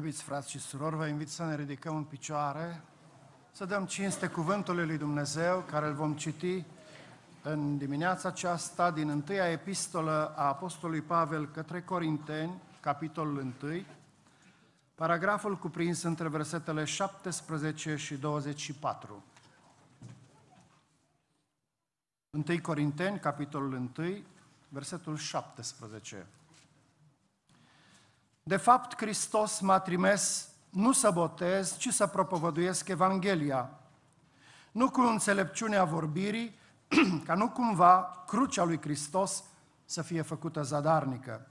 Iubiți frați și surori, vă invit să ne ridicăm în picioare, să dăm cinste cuvântului lui Dumnezeu, care îl vom citi în dimineața aceasta din întâia epistolă a Apostolului Pavel către Corinteni, capitolul 1, paragraful cuprins între versetele 17 și 24. 1 Corinteni, capitolul 1, versetul 17. De fapt, Hristos m-a trimis nu să botez, ci să propovăduiesc Evanghelia. Nu cu înțelepciunea vorbirii, ca nu cumva crucea lui Hristos să fie făcută zadarnică.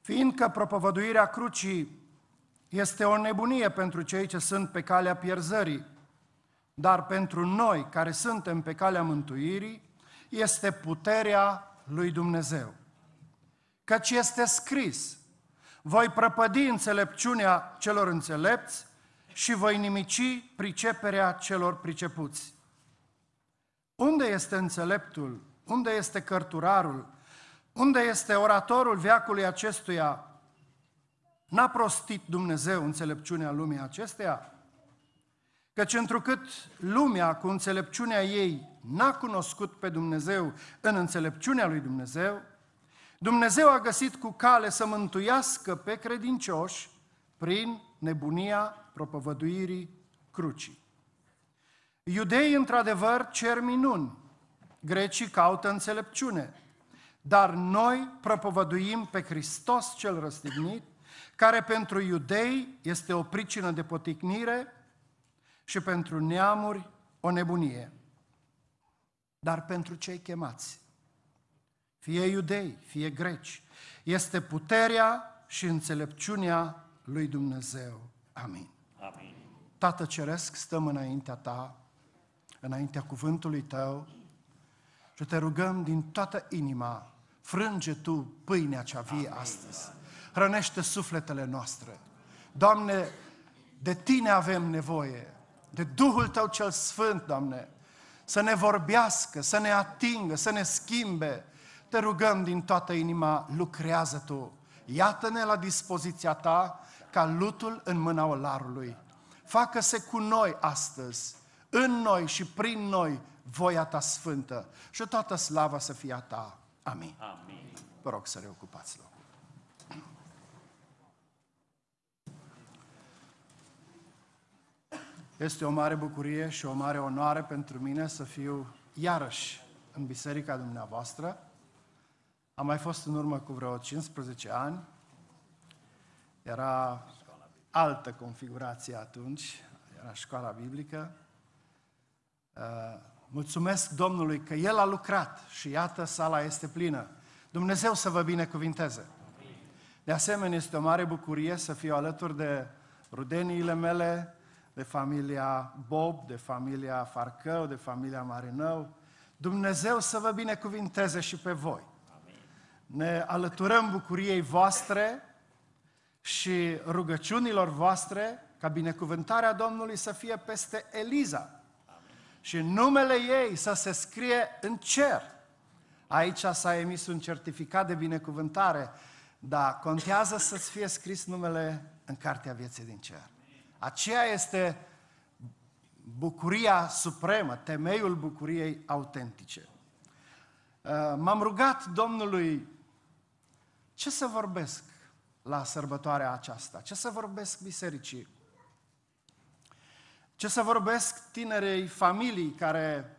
Fiindcă propovăduirea crucii este o nebunie pentru cei ce sunt pe calea pierzării, dar pentru noi care suntem pe calea mântuirii, este puterea lui Dumnezeu. Căci este scris, voi prăpădi înțelepciunea celor înțelepți și voi nimici priceperea celor pricepuți. Unde este înțeleptul? Unde este cărturarul? Unde este oratorul veacului acestuia? N-a prostit Dumnezeu înțelepciunea lumii acesteia? Căci întrucât lumea cu înțelepciunea ei n-a cunoscut pe Dumnezeu în înțelepciunea lui Dumnezeu, Dumnezeu a găsit cu cale să mântuiască pe credincioși prin nebunia propovăduirii crucii. Iudeii, într-adevăr, cer minuni, grecii caută înțelepciune, dar noi propovăduim pe Hristos cel răstignit, care pentru iudei este o pricină de poticnire și pentru neamuri o nebunie. Dar pentru cei chemați, fie iudei, fie greci. Este puterea și înțelepciunea lui Dumnezeu. Amin. Amin. Tată Ceresc, stăm înaintea Ta, înaintea cuvântului Tău și te rugăm din toată inima, frânge Tu pâinea cea vie Amin. astăzi, hrănește sufletele noastre. Doamne, de Tine avem nevoie, de Duhul Tău cel Sfânt, Doamne, să ne vorbească, să ne atingă, să ne schimbe, te rugăm din toată inima, lucrează Tu. Iată-ne la dispoziția Ta ca lutul în mâna olarului. Facă-se cu noi astăzi, în noi și prin noi, voia Ta sfântă și toată slava să fie a Ta. Amin. Amin. Vă rog să reocupați locul. Este o mare bucurie și o mare onoare pentru mine să fiu iarăși în biserica dumneavoastră. Am mai fost în urmă cu vreo 15 ani. Era altă configurație atunci, era școala biblică. Uh, mulțumesc Domnului că El a lucrat și iată, sala este plină. Dumnezeu să vă binecuvinteze! De asemenea, este o mare bucurie să fiu alături de rudeniile mele, de familia Bob, de familia Farcău, de familia Marinău. Dumnezeu să vă binecuvinteze și pe voi! ne alăturăm bucuriei voastre și rugăciunilor voastre ca binecuvântarea Domnului să fie peste Eliza și numele ei să se scrie în cer. Aici s-a emis un certificat de binecuvântare, dar contează să-ți fie scris numele în Cartea Vieții din Cer. Aceea este bucuria supremă, temeiul bucuriei autentice. Uh, m-am rugat Domnului ce să vorbesc la sărbătoarea aceasta? Ce să vorbesc bisericii? Ce să vorbesc tinerei familii care,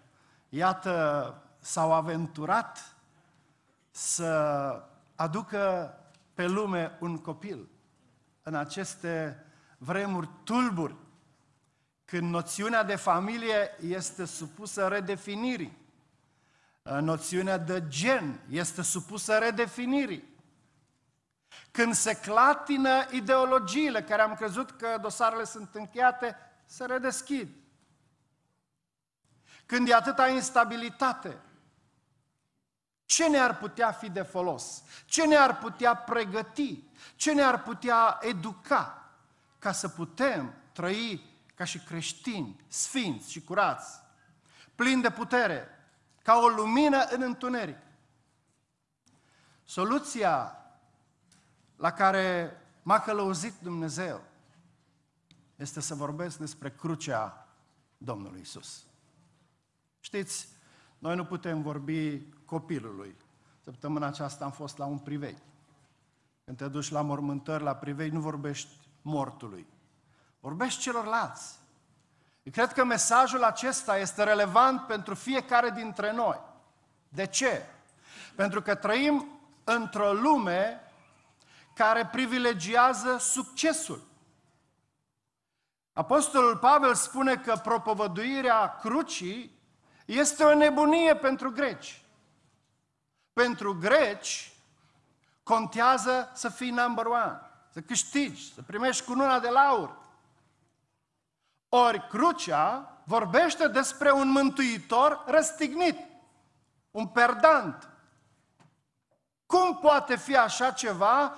iată, s-au aventurat să aducă pe lume un copil în aceste vremuri tulburi, când noțiunea de familie este supusă redefinirii, noțiunea de gen este supusă redefinirii, când se clatină ideologiile care am crezut că dosarele sunt încheiate, se redeschid. Când e atâta instabilitate, ce ne-ar putea fi de folos? Ce ne-ar putea pregăti? Ce ne-ar putea educa ca să putem trăi ca și creștini, sfinți și curați, plini de putere, ca o lumină în întuneric? Soluția la care m-a călăuzit Dumnezeu este să vorbesc despre crucea Domnului Isus. Știți, noi nu putem vorbi copilului. Săptămâna aceasta am fost la un privei. Când te duci la mormântări, la privei, nu vorbești mortului. Vorbești celorlalți. Eu cred că mesajul acesta este relevant pentru fiecare dintre noi. De ce? Pentru că trăim într-o lume care privilegiază succesul. Apostolul Pavel spune că propovăduirea crucii este o nebunie pentru greci. Pentru greci contează să fii number one, să câștigi, să primești cununa de laur. Ori crucea vorbește despre un mântuitor răstignit, un perdant. Cum poate fi așa ceva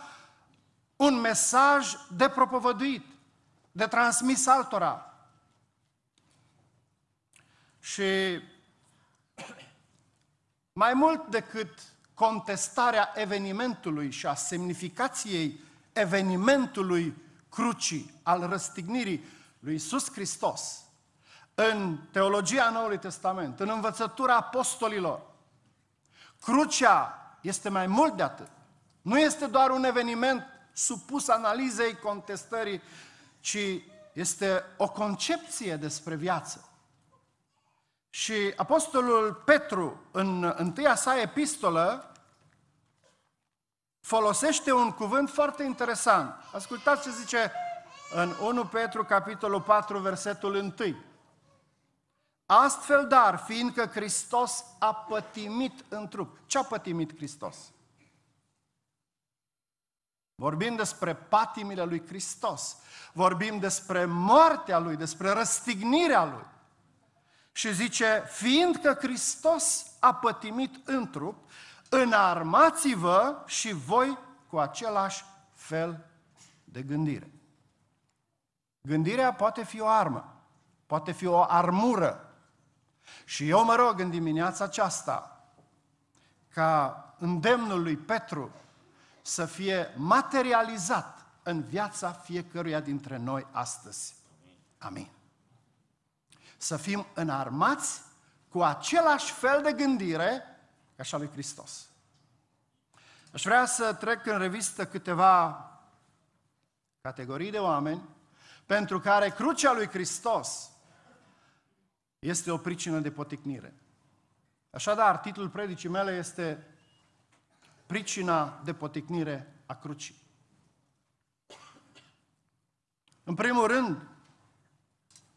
un mesaj de propovăduit, de transmis altora. Și mai mult decât contestarea evenimentului și a semnificației evenimentului crucii, al răstignirii lui Iisus Hristos, în teologia Noului Testament, în învățătura apostolilor, crucea este mai mult de atât. Nu este doar un eveniment supus analizei, contestării, ci este o concepție despre viață. Și Apostolul Petru, în întâia sa epistolă, folosește un cuvânt foarte interesant. Ascultați ce zice în 1 Petru, capitolul 4, versetul 1. Astfel, dar, fiindcă Hristos a pătimit în trup. Ce a pătimit Hristos? Vorbim despre patimile lui Hristos, vorbim despre moartea lui, despre răstignirea lui. Și zice, fiindcă Hristos a pătimit în trup, înarmați-vă și voi cu același fel de gândire. Gândirea poate fi o armă, poate fi o armură. Și eu mă rog în dimineața aceasta ca îndemnul lui Petru să fie materializat în viața fiecăruia dintre noi astăzi. Amin. Să fim înarmați cu același fel de gândire ca și lui Hristos. Aș vrea să trec în revistă câteva categorii de oameni pentru care crucea lui Hristos este o pricină de poticnire. Așadar, titlul predicii mele este pricina de poticnire a crucii. În primul rând,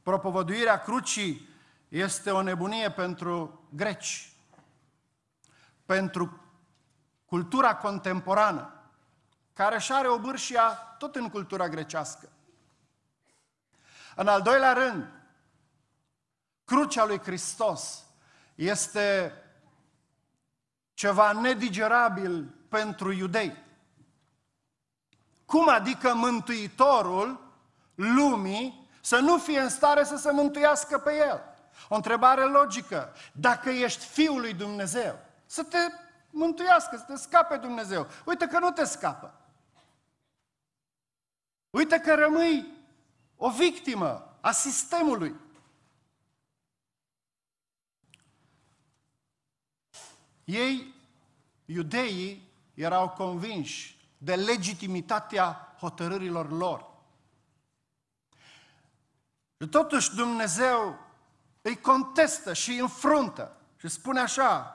propovăduirea crucii este o nebunie pentru greci, pentru cultura contemporană, care și are obârșia tot în cultura grecească. În al doilea rând, crucea lui Hristos este ceva nedigerabil pentru iudei. Cum adică Mântuitorul lumii să nu fie în stare să se mântuiască pe el? O întrebare logică. Dacă ești Fiul lui Dumnezeu, să te mântuiască, să te scape Dumnezeu. Uite că nu te scapă. Uite că rămâi o victimă a sistemului. Ei Iudeii erau convinși de legitimitatea hotărârilor lor. Și totuși Dumnezeu îi contestă și îi înfruntă și spune așa,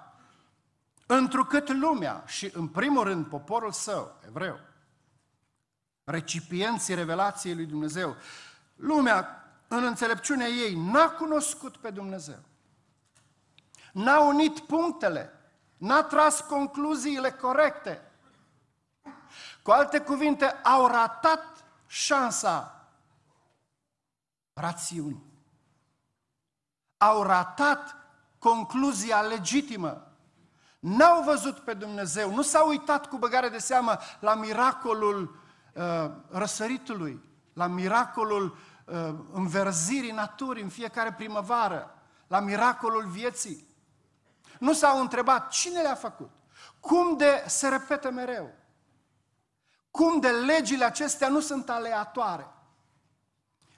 întrucât lumea și în primul rând poporul său, evreu, recipienții revelației lui Dumnezeu, lumea în înțelepciunea ei n-a cunoscut pe Dumnezeu, n-a unit punctele N-a tras concluziile corecte. Cu alte cuvinte, au ratat șansa rațiunii. Au ratat concluzia legitimă. N-au văzut pe Dumnezeu, nu s-au uitat cu băgare de seamă la miracolul uh, răsăritului, la miracolul uh, înverzirii naturii în fiecare primăvară, la miracolul vieții. Nu s-au întrebat cine le-a făcut, cum de se repete mereu, cum de legile acestea nu sunt aleatoare,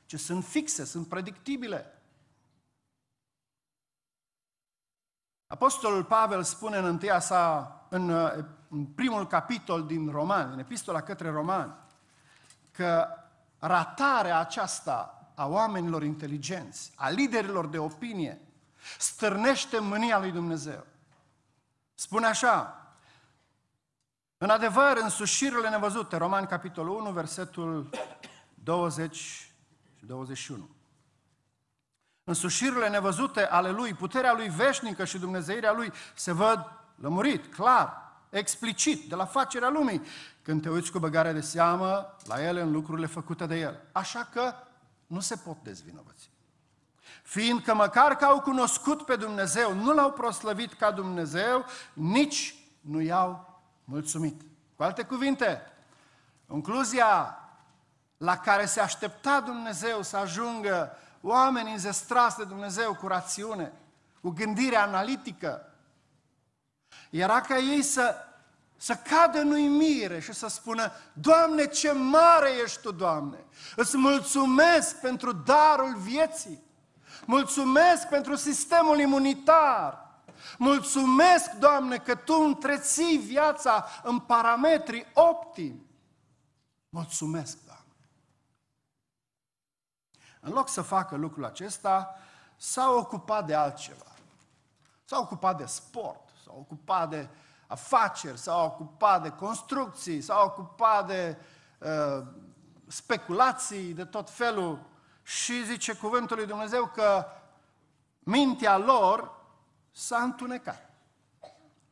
ci sunt fixe, sunt predictibile. Apostolul Pavel spune în întâia sa, în, în primul capitol din Romani, în epistola către Romani, că ratarea aceasta a oamenilor inteligenți, a liderilor de opinie, stârnește mânia lui Dumnezeu. Spune așa, în adevăr, în sușirile nevăzute, Roman capitolul 1, versetul 20 și 21. În sușirile nevăzute ale Lui, puterea Lui veșnică și dumnezeirea Lui se văd lămurit, clar, explicit, de la facerea lumii, când te uiți cu băgare de seamă la ele în lucrurile făcute de El. Așa că nu se pot dezvinovăți fiindcă măcar că au cunoscut pe Dumnezeu, nu l-au proslăvit ca Dumnezeu, nici nu i-au mulțumit. Cu alte cuvinte, concluzia la care se aștepta Dumnezeu să ajungă oamenii înzestrați de Dumnezeu cu rațiune, cu gândire analitică, era ca ei să, să cadă în uimire și să spună, Doamne, ce mare ești Tu, Doamne! Îți mulțumesc pentru darul vieții! Mulțumesc pentru sistemul imunitar. Mulțumesc, Doamne, că Tu întreții viața în parametri optimi. Mulțumesc, Doamne. În loc să facă lucrul acesta, s-a ocupat de altceva. S-a ocupat de sport, s-a ocupat de afaceri, s-a ocupat de construcții, s-a ocupat de uh, speculații, de tot felul și zice cuvântul lui Dumnezeu că mintea lor s-a întunecat.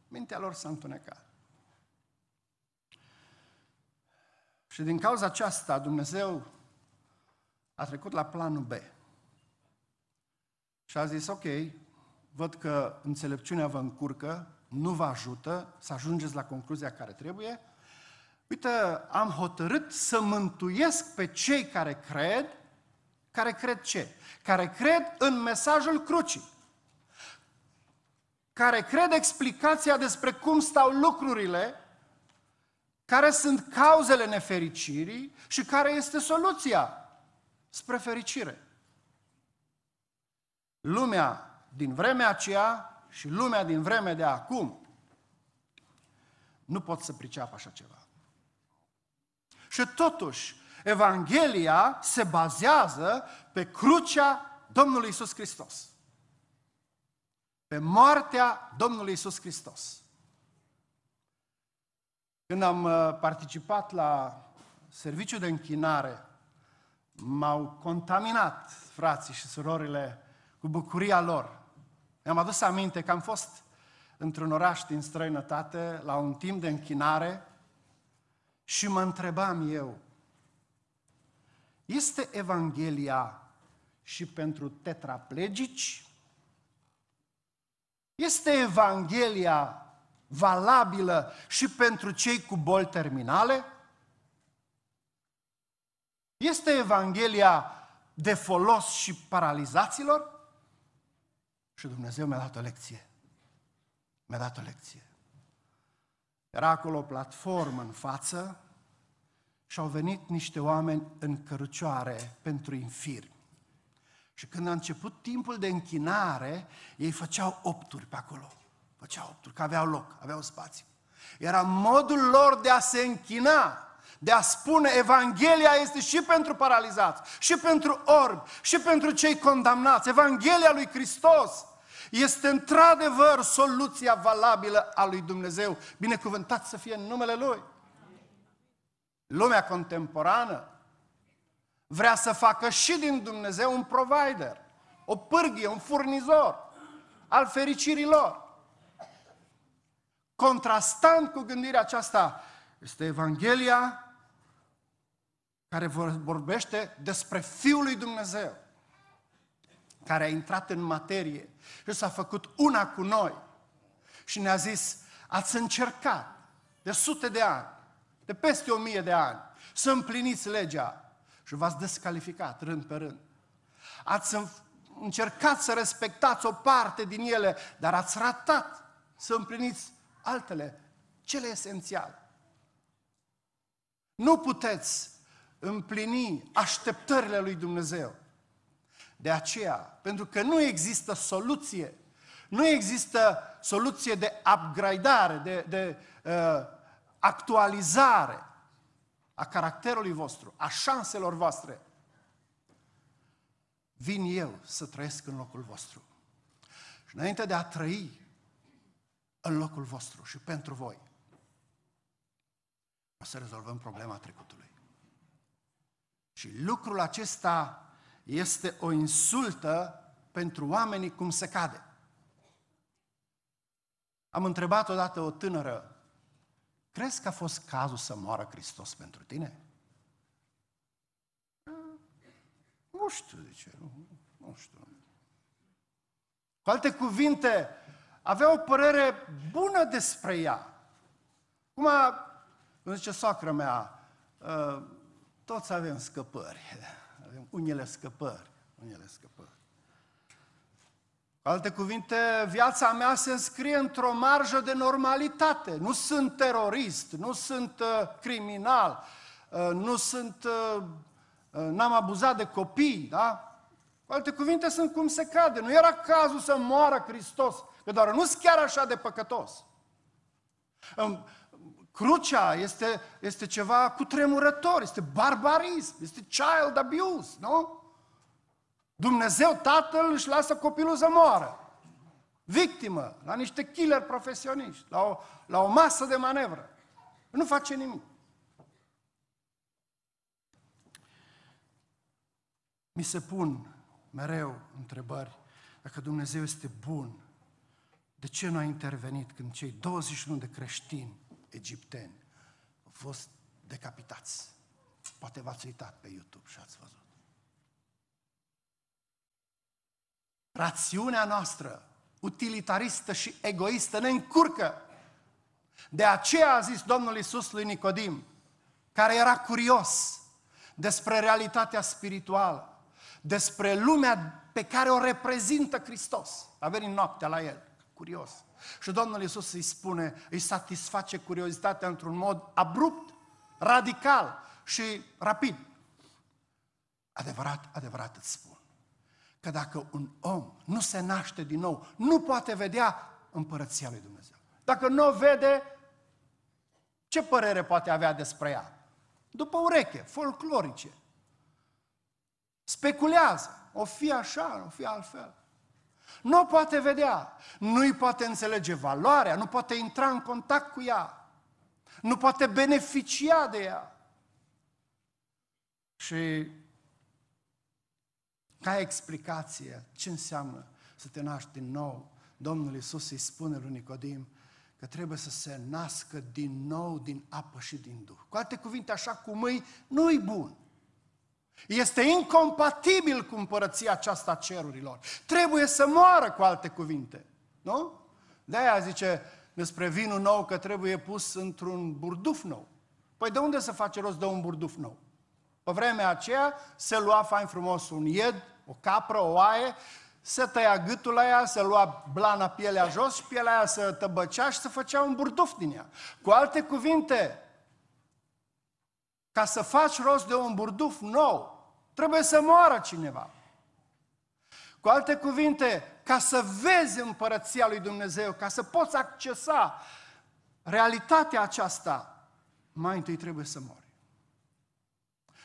Mintea lor s-a întunecat. Și din cauza aceasta Dumnezeu a trecut la planul B. Și a zis, ok, văd că înțelepciunea vă încurcă, nu vă ajută să ajungeți la concluzia care trebuie. Uite, am hotărât să mântuiesc pe cei care cred care cred ce? Care cred în mesajul crucii. Care cred explicația despre cum stau lucrurile, care sunt cauzele nefericirii și care este soluția spre fericire. Lumea din vremea aceea și lumea din vremea de acum nu pot să priceapă așa ceva. Și totuși, Evanghelia se bazează pe crucea Domnului Isus Hristos. Pe moartea Domnului Isus Hristos. Când am uh, participat la serviciu de închinare, m-au contaminat frații și surorile cu bucuria lor. Mi-am adus aminte că am fost într-un oraș din străinătate la un timp de închinare și mă întrebam eu, este Evanghelia și pentru tetraplegici? Este Evanghelia valabilă și pentru cei cu boli terminale? Este Evanghelia de folos și paralizaților? Și Dumnezeu mi-a dat o lecție. Mi-a dat o lecție. Era acolo o platformă în față și au venit niște oameni în cărucioare pentru infirmi. Și când a început timpul de închinare, ei făceau opturi pe acolo. Făceau opturi, că aveau loc, aveau spațiu. Era modul lor de a se închina, de a spune Evanghelia este și pentru paralizați, și pentru orbi, și pentru cei condamnați. Evanghelia lui Hristos este într-adevăr soluția valabilă a lui Dumnezeu. Binecuvântat să fie în numele Lui. Lumea contemporană vrea să facă și din Dumnezeu un provider, o pârghie, un furnizor al fericirii lor. Contrastant cu gândirea aceasta este Evanghelia care vorbește despre Fiul lui Dumnezeu, care a intrat în materie și s-a făcut una cu noi și ne-a zis, ați încercat de sute de ani de peste o mie de ani, să împliniți legea și v-ați descalificat rând pe rând. Ați încercat să respectați o parte din ele, dar ați ratat să împliniți altele, cele esențiale. Nu puteți împlini așteptările lui Dumnezeu. De aceea, pentru că nu există soluție, nu există soluție de upgradare, de, de uh, actualizare a caracterului vostru, a șanselor voastre, vin eu să trăiesc în locul vostru. Și înainte de a trăi în locul vostru și pentru voi, o să rezolvăm problema trecutului. Și lucrul acesta este o insultă pentru oamenii cum se cade. Am întrebat odată o tânără Crezi că a fost cazul să moară Hristos pentru tine? Mm. Nu știu de ce, nu, nu știu. Cu alte cuvinte, avea o părere bună despre ea. Cum a, îmi zice soacră mea, uh, toți avem scăpări, avem unele scăpări, unele scăpări. Cu alte cuvinte, viața mea se înscrie într-o marjă de normalitate. Nu sunt terorist, nu sunt uh, criminal, uh, nu sunt, uh, n-am abuzat de copii, da? Cu alte cuvinte, sunt cum se cade. Nu era cazul să moară Hristos, că doar nu sunt chiar așa de păcătos. Crucea este, este ceva cutremurător, este barbarism, este child abuse, nu? Dumnezeu Tatăl își lasă copilul să moară. Victimă, la niște killer profesioniști, la o, la o masă de manevră. Nu face nimic. Mi se pun mereu întrebări dacă Dumnezeu este bun. De ce nu a intervenit când cei 21 de creștini egipteni au fost decapitați? Poate v-ați uitat pe YouTube și ați văzut. Rațiunea noastră, utilitaristă și egoistă, ne încurcă. De aceea a zis Domnul Isus lui Nicodim, care era curios despre realitatea spirituală, despre lumea pe care o reprezintă Hristos. A venit noaptea la el, curios. Și Domnul Isus îi spune, îi satisface curiozitatea într-un mod abrupt, radical și rapid. Adevărat, adevărat îți spun că dacă un om nu se naște din nou, nu poate vedea împărăția lui Dumnezeu. Dacă nu o vede, ce părere poate avea despre ea? După ureche, folclorice. Speculează, o fi așa, o fi altfel. Nu o poate vedea, nu-i poate înțelege valoarea, nu poate intra în contact cu ea, nu poate beneficia de ea. Și ca explicație ce înseamnă să te naști din nou. Domnul Iisus îi spune lui Nicodim că trebuie să se nască din nou din apă și din Duh. Cu alte cuvinte, așa cum îi, nu-i bun. Este incompatibil cu împărăția aceasta a cerurilor. Trebuie să moară, cu alte cuvinte. Nu? De-aia zice despre vinul nou că trebuie pus într-un burduf nou. Păi de unde să face rost de un burduf nou? Pe vremea aceea se lua fain frumos un ied, o capră, o oaie, se tăia gâtul la ea, se lua blana pielea jos și pielea aia se tăbăcea și se făcea un burduf din ea. Cu alte cuvinte, ca să faci rost de un burduf nou, trebuie să moară cineva. Cu alte cuvinte, ca să vezi împărăția lui Dumnezeu, ca să poți accesa realitatea aceasta, mai întâi trebuie să mori.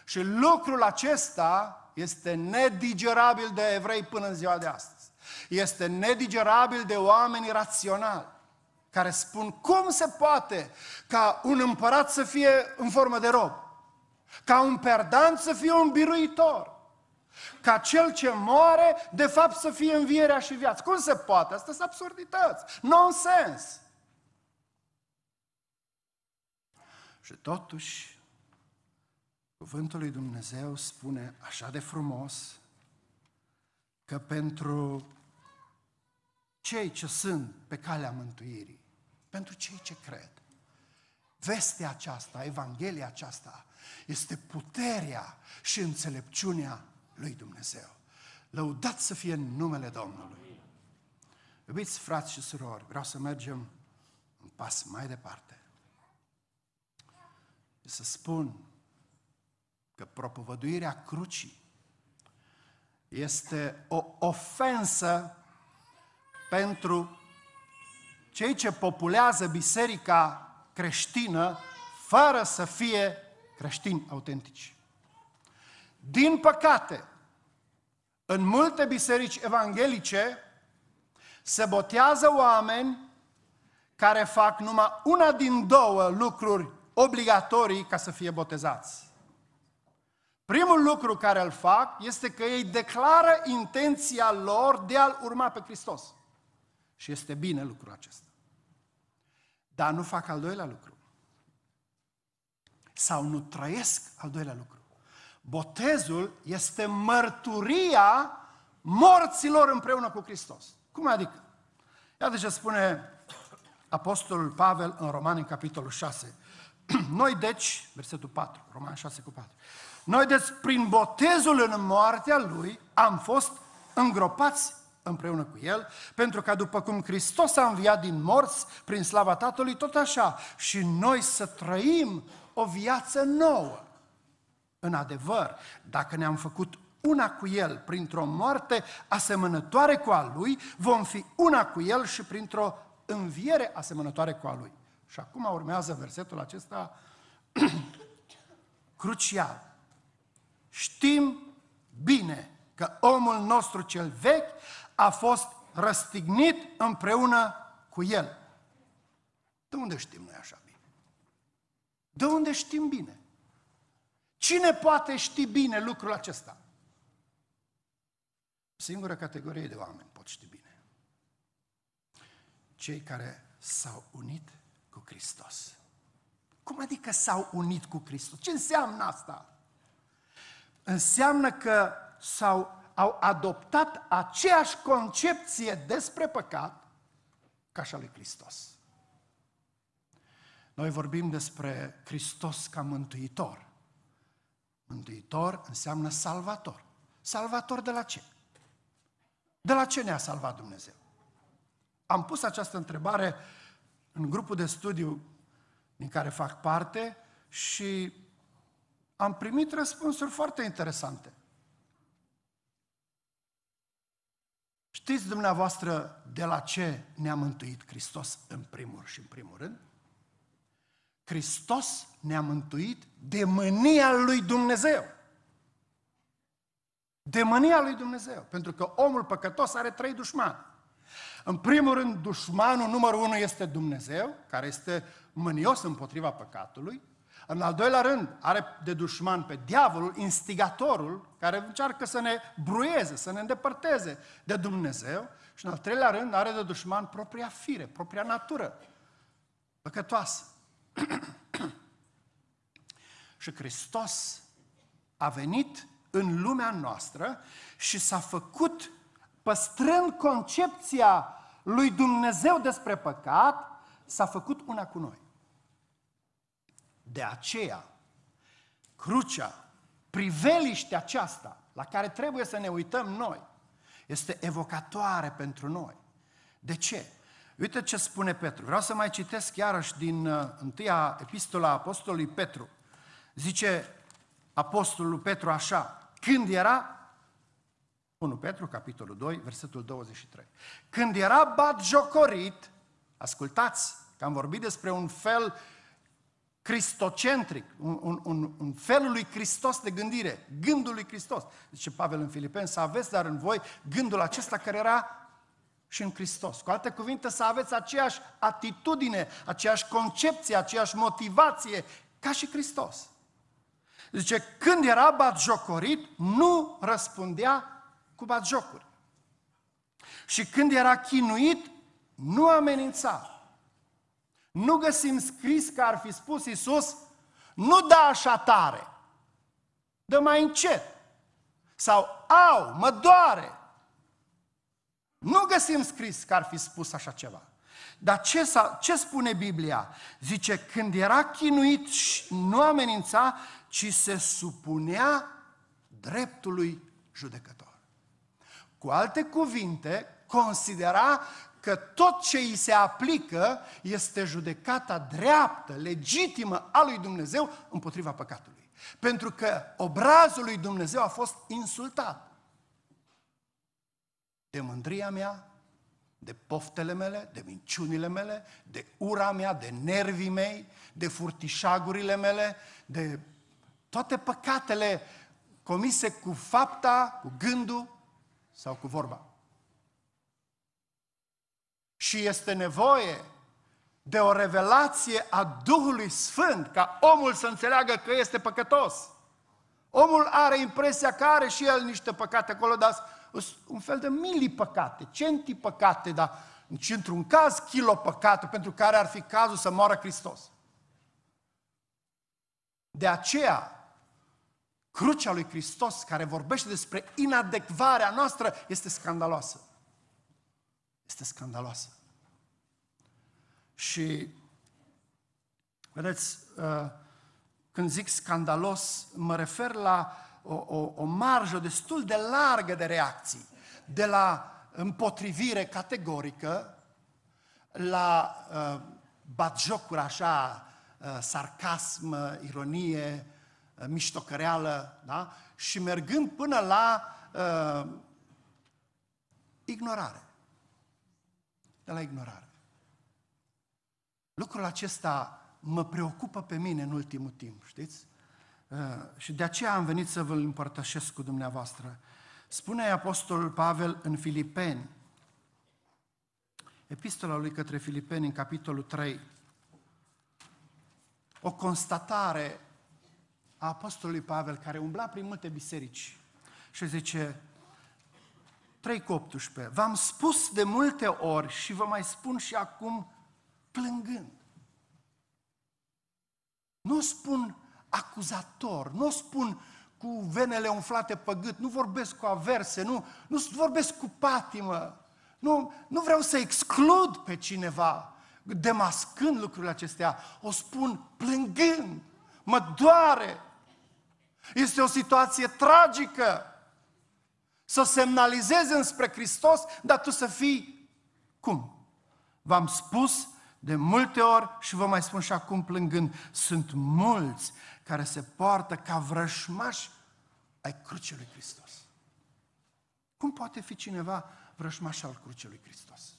Și lucrul acesta este nedigerabil de evrei până în ziua de astăzi. Este nedigerabil de oameni raționali care spun cum se poate ca un împărat să fie în formă de rob, ca un perdant să fie un biruitor, ca cel ce moare, de fapt, să fie învierea și viața. Cum se poate? Asta sunt absurdități, nonsens. Și totuși, Cuvântul lui Dumnezeu spune așa de frumos că pentru cei ce sunt pe calea mântuirii, pentru cei ce cred, vestea aceasta, Evanghelia aceasta, este puterea și înțelepciunea lui Dumnezeu. Lăudat să fie în numele Domnului! Iubiți frați și surori, vreau să mergem un pas mai departe. Să spun că propovăduirea crucii este o ofensă pentru cei ce populează biserica creștină fără să fie creștini autentici. Din păcate, în multe biserici evanghelice se botează oameni care fac numai una din două lucruri obligatorii ca să fie botezați. Primul lucru care îl fac este că ei declară intenția lor de a-L urma pe Hristos. Și este bine lucrul acesta. Dar nu fac al doilea lucru. Sau nu trăiesc al doilea lucru. Botezul este mărturia morților împreună cu Hristos. Cum adică? Iată ce spune Apostolul Pavel în Romani, în capitolul 6. Noi deci, versetul 4, Roman 6 cu 4. Noi, deci, prin botezul în moartea Lui, am fost îngropați împreună cu El, pentru ca după cum Hristos a înviat din morți prin slava Tatălui, tot așa, și noi să trăim o viață nouă. În adevăr, dacă ne-am făcut una cu El printr-o moarte asemănătoare cu a Lui, vom fi una cu El și printr-o înviere asemănătoare cu a Lui. Și acum urmează versetul acesta crucial. Știm bine că omul nostru cel vechi a fost răstignit împreună cu el. De unde știm noi așa bine? De unde știm bine? Cine poate ști bine lucrul acesta? Singura categorie de oameni pot ști bine. Cei care s-au unit cu Hristos. Cum adică s-au unit cu Hristos? Ce înseamnă asta? înseamnă că s-au au adoptat aceeași concepție despre păcat ca și a lui Hristos. Noi vorbim despre Hristos ca mântuitor. Mântuitor înseamnă salvator. Salvator de la ce? De la ce ne-a salvat Dumnezeu? Am pus această întrebare în grupul de studiu din care fac parte și am primit răspunsuri foarte interesante. Știți dumneavoastră de la ce ne-a mântuit Hristos în primul și în primul rând? Hristos ne-a mântuit de mânia lui Dumnezeu. De mânia lui Dumnezeu. Pentru că omul păcătos are trei dușmani. În primul rând, dușmanul numărul unu este Dumnezeu, care este mânios împotriva păcatului. În al doilea rând, are de dușman pe diavolul, instigatorul, care încearcă să ne bruieze, să ne îndepărteze de Dumnezeu. Și în al treilea rând, are de dușman propria fire, propria natură, păcătoasă. și Hristos a venit în lumea noastră și s-a făcut, păstrând concepția lui Dumnezeu despre păcat, s-a făcut una cu noi. De aceea, crucea, priveliștea aceasta la care trebuie să ne uităm noi, este evocatoare pentru noi. De ce? Uite ce spune Petru. Vreau să mai citesc iarăși din uh, întâia epistola Apostolului Petru. Zice Apostolul Petru așa, când era 1 Petru, capitolul 2, versetul 23. Când era bat jocorit, ascultați, că am vorbit despre un fel uh, cristocentric, un, un, un felul lui Hristos de gândire, gândul lui Hristos. Zice Pavel în Filipen, să aveți dar în voi gândul acesta care era și în Hristos. Cu alte cuvinte, să aveți aceeași atitudine, aceeași concepție, aceeași motivație ca și Hristos. Zice, când era batjocorit, nu răspundea cu batjocuri. Și când era chinuit, nu amenința, nu găsim scris că ar fi spus Isus, nu da așa tare, dă mai încet. Sau, au, mă doare. Nu găsim scris că ar fi spus așa ceva. Dar ce, ce spune Biblia? Zice, când era chinuit, nu amenința, ci se supunea dreptului judecător. Cu alte cuvinte, considera că tot ce îi se aplică este judecata dreaptă, legitimă a lui Dumnezeu împotriva păcatului. Pentru că obrazul lui Dumnezeu a fost insultat. De mândria mea, de poftele mele, de minciunile mele, de ura mea, de nervii mei, de furtișagurile mele, de toate păcatele comise cu fapta, cu gândul sau cu vorba și este nevoie de o revelație a Duhului Sfânt, ca omul să înțeleagă că este păcătos. Omul are impresia că are și el niște păcate acolo, dar un fel de mili păcate, centi păcate, dar nici într-un caz kilo păcate, pentru care ar fi cazul să moară Hristos. De aceea, crucea lui Hristos, care vorbește despre inadecvarea noastră, este scandaloasă este scandaloasă. Și, vedeți, uh, când zic scandalos, mă refer la o, o, o marjă destul de largă de reacții, de la împotrivire categorică, la uh, batjocuri așa, uh, sarcasm, ironie, uh, miștocăreală, da? și mergând până la uh, ignorare de la ignorare. Lucrul acesta mă preocupă pe mine în ultimul timp, știți? Uh, și de aceea am venit să vă împărtășesc cu dumneavoastră. Spune Apostolul Pavel în Filipeni, epistola lui către Filipeni în capitolul 3, o constatare a Apostolului Pavel care umbla prin multe biserici și zice, 3 cu 18. V-am spus de multe ori și vă mai spun și acum plângând. Nu spun acuzator, nu spun cu venele umflate pe gât, nu vorbesc cu averse, nu, nu vorbesc cu patimă, nu, nu vreau să exclud pe cineva demascând lucrurile acestea, o spun plângând, mă doare. Este o situație tragică să semnalizeze înspre Hristos, dar tu să fii cum? V-am spus de multe ori și vă mai spun și acum plângând, sunt mulți care se poartă ca vrășmași ai crucii lui Hristos. Cum poate fi cineva vrășmaș al crucii lui Hristos?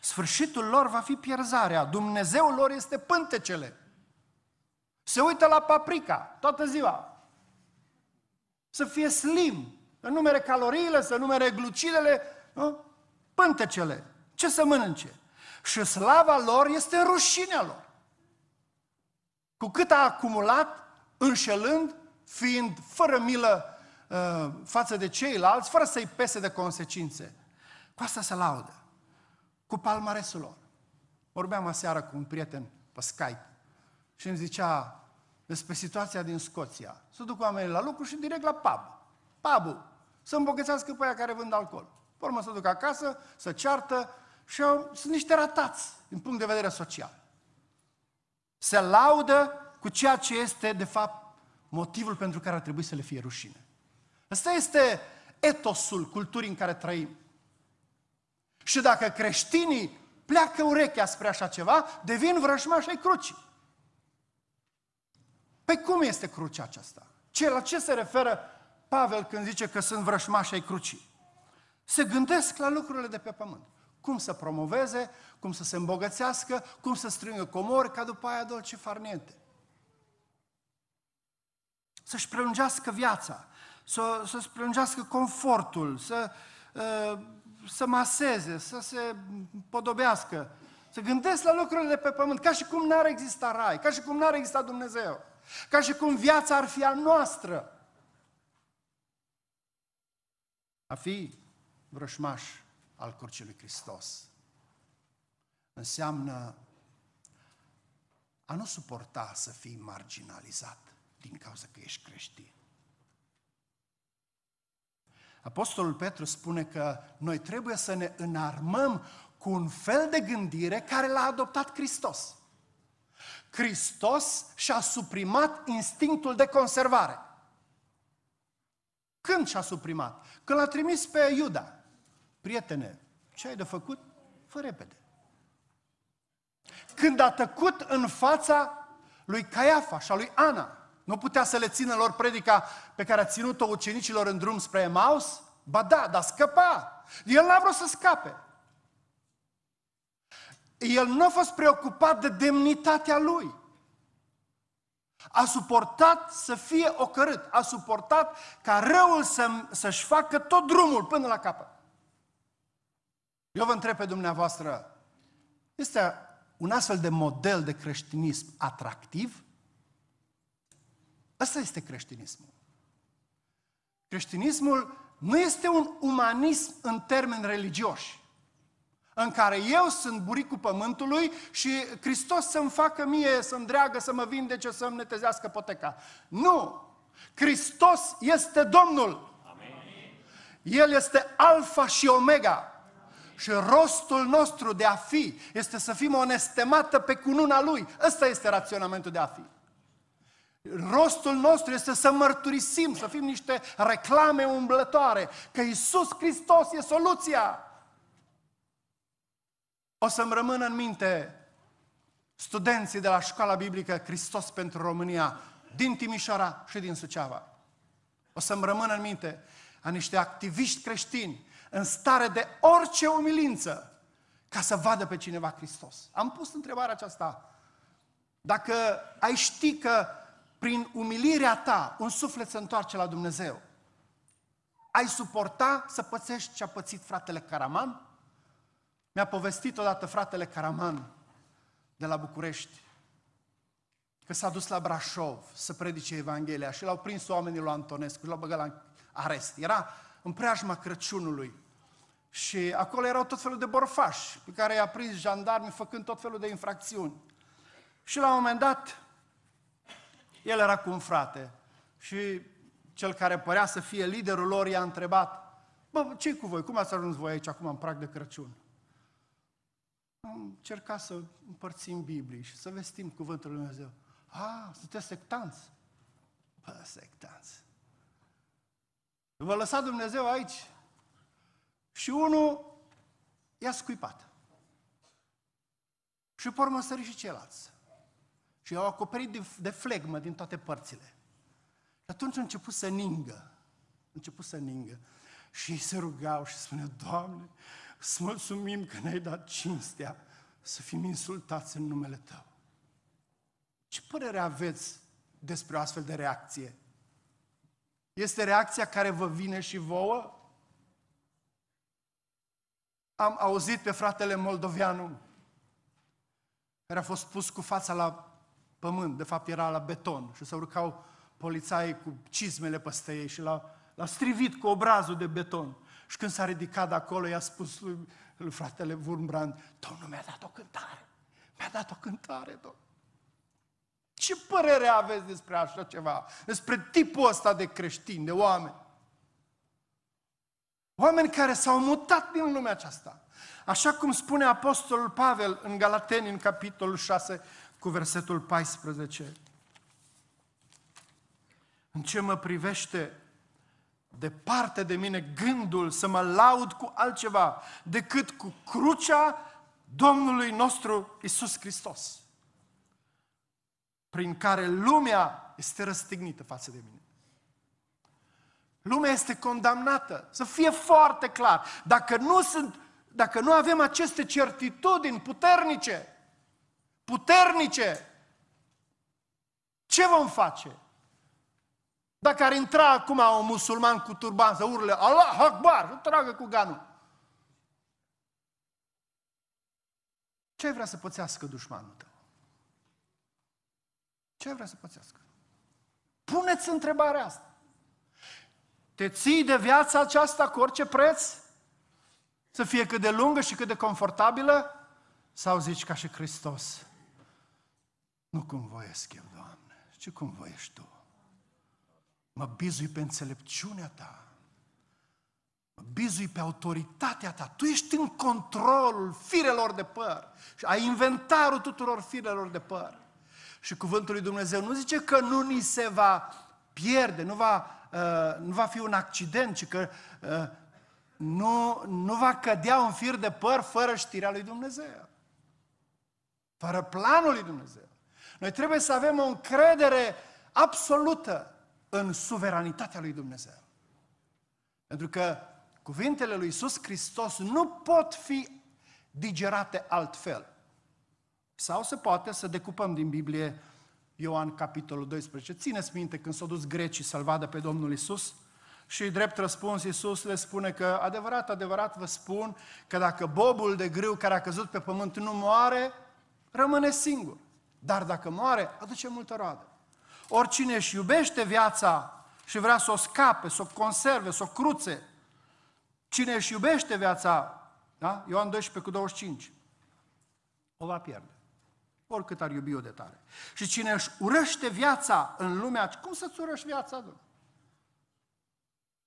Sfârșitul lor va fi pierzarea, Dumnezeul lor este pântecele. Se uită la paprika toată ziua, să fie slim, să numere caloriile, să numere glucidele, nu? pântecele, ce să mănânce. Și slava lor este rușinea lor. Cu cât a acumulat, înșelând, fiind fără milă uh, față de ceilalți, fără să-i pese de consecințe. Cu asta se laudă. Cu palmaresul lor. Vorbeam aseară cu un prieten pe Skype și îmi zicea, despre situația din Scoția. Să duc oamenii la lucru și direct la pub. Pub, Să îmbogățească pe aia care vând alcool. Formă să se duc acasă, să ceartă și sunt niște ratați din punct de vedere social. Se laudă cu ceea ce este, de fapt, motivul pentru care ar trebui să le fie rușine. Ăsta este etosul culturii în care trăim. Și dacă creștinii pleacă urechea spre așa ceva, devin vrăjmași ai crucii. Păi cum este crucea aceasta? Ce, la ce se referă Pavel când zice că sunt vrășmași ai crucii? Se gândesc la lucrurile de pe pământ. Cum să promoveze, cum să se îmbogățească, cum să strângă comori, ca după aia dolce farniente. Să-și prelungească viața, să, să-și prelungească confortul, să, ă, să maseze, să se podobească. Să gândesc la lucrurile de pe pământ, ca și cum n-ar exista rai, ca și cum n-ar exista Dumnezeu. Ca și cum viața ar fi a noastră. A fi vrășmaș al Curcii lui Hristos înseamnă a nu suporta să fii marginalizat din cauza că ești creștin. Apostolul Petru spune că noi trebuie să ne înarmăm cu un fel de gândire care l-a adoptat Hristos. Hristos și-a suprimat instinctul de conservare. Când și-a suprimat? Când l-a trimis pe Iuda. Prietene, ce ai de făcut? Fă repede. Când a tăcut în fața lui Caiafa și a lui Ana, nu putea să le țină lor predica pe care a ținut-o ucenicilor în drum spre Emaus? Ba da, dar scăpa. El n-a vrut să scape el nu a fost preocupat de demnitatea lui. A suportat să fie ocărât, a suportat ca răul să, să-și facă tot drumul până la capăt. Eu vă întreb pe dumneavoastră, este un astfel de model de creștinism atractiv? Asta este creștinismul. Creștinismul nu este un umanism în termeni religioși în care eu sunt buricul pământului și Hristos să-mi facă mie, să-mi dreagă, să mă vindece, să-mi netezească poteca. Nu! Hristos este Domnul! El este Alfa și Omega. Și rostul nostru de a fi este să fim onestemată pe cununa Lui. Ăsta este raționamentul de a fi. Rostul nostru este să mărturisim, să fim niște reclame umblătoare, că Isus Hristos e soluția. O să-mi rămână în minte studenții de la școala biblică Hristos pentru România din Timișoara și din Suceava. O să-mi rămână în minte a niște activiști creștini în stare de orice umilință ca să vadă pe cineva Hristos. Am pus întrebarea aceasta. Dacă ai ști că prin umilirea ta un suflet se întoarce la Dumnezeu, ai suporta să pățești ce a pățit fratele Caraman? Mi-a povestit odată fratele Caraman de la București că s-a dus la Brașov să predice Evanghelia și l-au prins oamenii lui Antonescu și l-au băgat la arest. Era în preajma Crăciunului și acolo erau tot felul de borfași pe care i-a prins jandarmi făcând tot felul de infracțiuni. Și la un moment dat, el era cu un frate și cel care părea să fie liderul lor i-a întrebat, bă, ce cu voi? Cum ați ajuns voi aici acum în prag de Crăciun? am încercat să împărțim Biblie și să vestim Cuvântul Lui Dumnezeu. A, ah, sunteți sectanți? Bă, sectanți. Vă lăsa Dumnezeu aici și unul i-a scuipat. Și pe urmă și ceilalți. Și i-au acoperit de, de flegmă din toate părțile. Și atunci a început să ningă. A început să ningă. Și ei se rugau și spuneau, Doamne, să mulțumim că ne-ai dat cinstea să fim insultați în numele Tău. Ce părere aveți despre o astfel de reacție? Este reacția care vă vine și vouă? Am auzit pe fratele moldoveanu care a fost pus cu fața la pământ, de fapt era la beton și se urcau polițaii cu cizmele peste ei și l-a, l-a strivit cu obrazul de beton. Și când s-a ridicat de acolo, i-a spus lui, lui fratele Wurmbrand, Domnul mi-a dat o cântare. Mi-a dat o cântare, Domnul. Ce părere aveți despre așa ceva? Despre tipul ăsta de creștini, de oameni? Oameni care s-au mutat din lumea aceasta. Așa cum spune Apostolul Pavel în Galateni, în capitolul 6, cu versetul 14. În ce mă privește, Departe de mine gândul să mă laud cu altceva decât cu crucea Domnului nostru Isus Hristos, prin care lumea este răstignită față de mine. Lumea este condamnată. Să fie foarte clar. Dacă nu, sunt, dacă nu avem aceste certitudini puternice, puternice, ce vom face? Dacă ar intra acum un musulman cu turban să urle Allah Akbar, să tragă cu ganul. Ce vrea să pățească dușmanul tău? Ce vrea să pățească? Puneți întrebarea asta. Te ții de viața aceasta cu orice preț? Să fie cât de lungă și cât de confortabilă? Sau zici ca și Hristos? Nu cum voiesc eu, Doamne, ci cum voiești Tu. Mă bizui pe înțelepciunea ta. Mă bizui pe autoritatea ta. Tu ești în controlul firelor de păr. Și ai inventarul tuturor firelor de păr. Și cuvântul lui Dumnezeu nu zice că nu ni se va pierde, nu va, uh, nu va fi un accident, ci că uh, nu, nu va cădea un fir de păr fără știrea lui Dumnezeu. Fără planul lui Dumnezeu. Noi trebuie să avem o încredere absolută în suveranitatea lui Dumnezeu. Pentru că cuvintele lui Iisus Hristos nu pot fi digerate altfel. Sau se poate să decupăm din Biblie Ioan capitolul 12. Țineți minte când s-au dus grecii să-L vadă pe Domnul Iisus și drept răspuns Iisus le spune că adevărat, adevărat vă spun că dacă bobul de grâu care a căzut pe pământ nu moare, rămâne singur. Dar dacă moare, aduce multă roadă. Oricine își iubește viața și vrea să o scape, să o conserve, să o cruțe, cine își iubește viața, da? Ioan 12 cu 25, o va pierde. Oricât ar iubi-o de tare. Și cine își urăște viața în lumea, cum să-ți urăști viața, Domnule?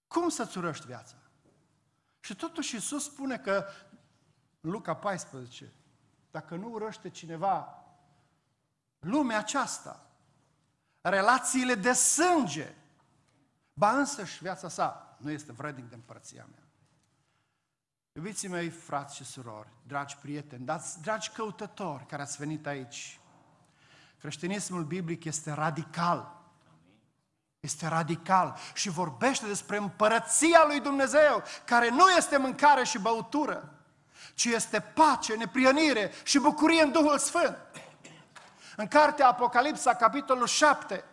Cum să-ți urăști viața? Și totuși Iisus spune că Luca 14, dacă nu urăște cineva lumea aceasta, relațiile de sânge, ba și viața sa nu este vrednic de împărăția mea. Iubiții mei, frați și surori, dragi prieteni, dragi căutători care ați venit aici, creștinismul biblic este radical. Este radical și vorbește despre împărăția lui Dumnezeu, care nu este mâncare și băutură, ci este pace, neprionire și bucurie în Duhul Sfânt. În cartea Apocalipsa, capitolul 7,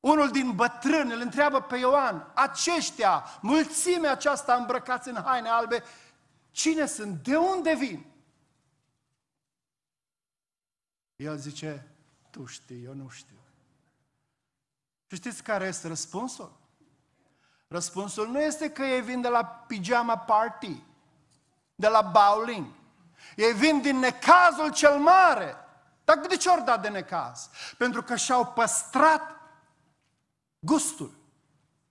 unul din bătrâni îl întreabă pe Ioan, aceștia, mulțimea aceasta îmbrăcați în haine albe, cine sunt, de unde vin? El zice, tu știi, eu nu știu. Și știți care este răspunsul? Răspunsul nu este că ei vin de la pijama party, de la bowling. Ei vin din necazul cel mare. Dar de ce ori da de necaz? Pentru că și-au păstrat gustul.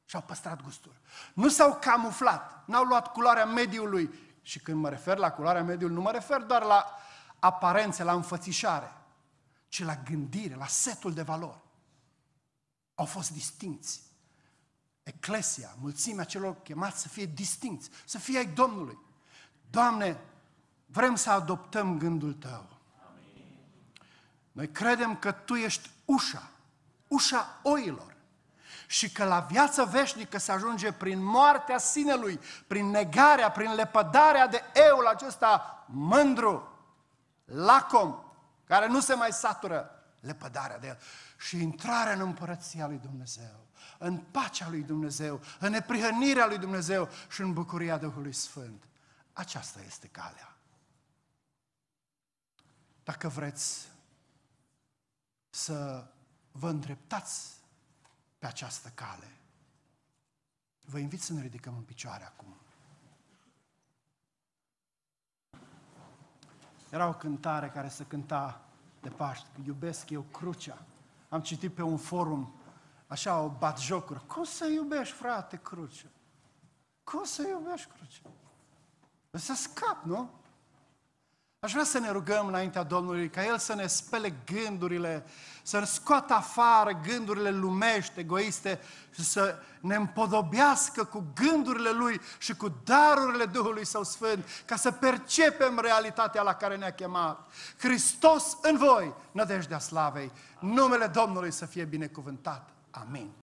Și-au păstrat gustul. Nu s-au camuflat, n-au luat culoarea mediului. Și când mă refer la culoarea mediului, nu mă refer doar la aparențe, la înfățișare, ci la gândire, la setul de valori. Au fost distinți. Eclesia, mulțimea celor chemați să fie distinți, să fie ai Domnului. Doamne, vrem să adoptăm gândul Tău. Noi credem că Tu ești ușa, ușa oilor și că la viață veșnică se ajunge prin moartea sinelui, prin negarea, prin lepădarea de eul acesta mândru, lacom, care nu se mai satură, lepădarea de el și intrarea în împărăția lui Dumnezeu, în pacea lui Dumnezeu, în neprihănirea lui Dumnezeu și în bucuria Duhului Sfânt. Aceasta este calea. Dacă vreți să vă îndreptați pe această cale. Vă invit să ne ridicăm în picioare acum. Era o cântare care se cânta de Paști, iubesc eu crucea. Am citit pe un forum, așa, o jocuri. Cum să iubești, frate, crucea? Cum să iubești crucea? Să scap, nu? Aș vrea să ne rugăm înaintea Domnului ca El să ne spele gândurile, să ne scoată afară gândurile lumești, egoiste și să ne împodobească cu gândurile Lui și cu darurile Duhului Său Sfânt, ca să percepem realitatea la care ne-a chemat. Hristos în voi, nădejdea slavei, numele Domnului să fie binecuvântat. Amin.